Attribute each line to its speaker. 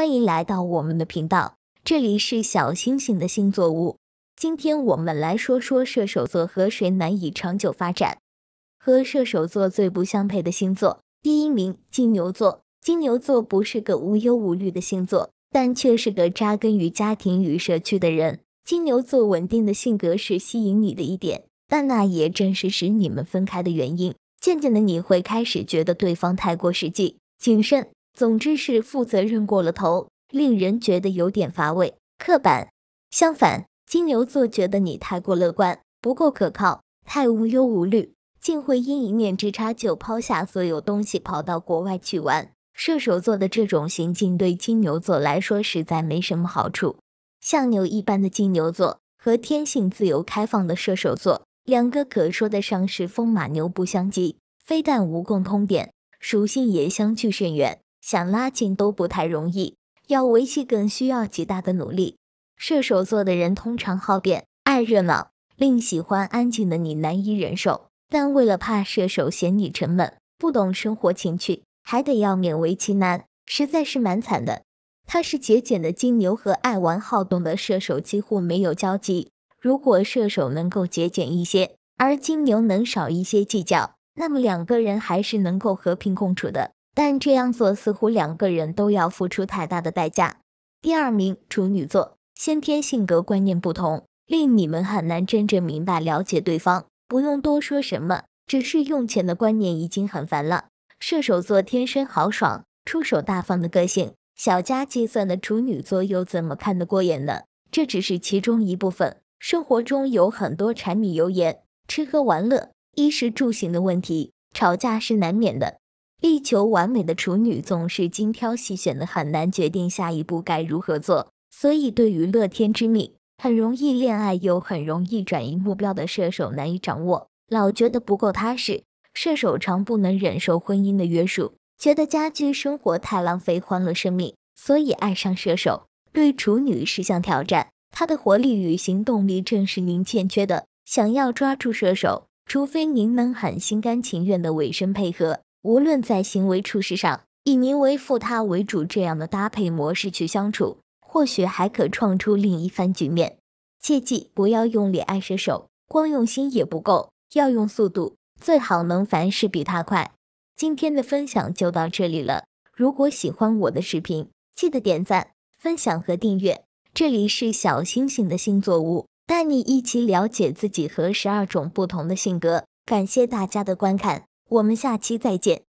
Speaker 1: 欢迎来到我们的频道，这里是小星星的星座屋。今天我们来说说射手座和谁难以长久发展。和射手座最不相配的星座，第一名金牛座。金牛座不是个无忧无虑的星座，但却是个扎根于家庭与社区的人。金牛座稳定的性格是吸引你的一点，但那也正是使你们分开的原因。渐渐的，你会开始觉得对方太过实际、谨慎。总之是负责任过了头，令人觉得有点乏味、刻板。相反，金牛座觉得你太过乐观，不够可靠，太无忧无虑，竟会因一念之差就抛下所有东西跑到国外去玩。射手座的这种行径对金牛座来说实在没什么好处。像牛一般的金牛座和天性自由开放的射手座，两个可说得上是风马牛不相及，非但无共通点，属性也相距甚远。想拉近都不太容易，要维系更需要极大的努力。射手座的人通常好变、爱热闹，令喜欢安静的你难以忍受。但为了怕射手嫌你沉闷、不懂生活情趣，还得要勉为其难，实在是蛮惨的。他是节俭的金牛和爱玩好动的射手几乎没有交集。如果射手能够节俭一些，而金牛能少一些计较，那么两个人还是能够和平共处的。但这样做似乎两个人都要付出太大的代价。第二名处女座，先天性格观念不同，令你们很难真正明白了解对方。不用多说什么，只是用钱的观念已经很烦了。射手座天生豪爽、出手大方的个性，小家计算的处女座又怎么看得过眼呢？这只是其中一部分，生活中有很多柴米油盐、吃喝玩乐、衣食住行的问题，吵架是难免的。力求完美的处女总是精挑细选的，很难决定下一步该如何做。所以，对于乐天之命、很容易恋爱又很容易转移目标的射手难以掌握，老觉得不够踏实。射手常不能忍受婚姻的约束，觉得家居生活太浪费欢乐生命，所以爱上射手对处女是项挑战。他的活力与行动力正是您欠缺的。想要抓住射手，除非您能很心甘情愿的委身配合。无论在行为处事上，以您为负他为主这样的搭配模式去相处，或许还可创出另一番局面。切记不要用脸爱射手，光用心也不够，要用速度，最好能凡事比他快。今天的分享就到这里了。如果喜欢我的视频，记得点赞、分享和订阅。这里是小星星的星座屋，带你一起了解自己和十二种不同的性格。感谢大家的观看。我们下期再见。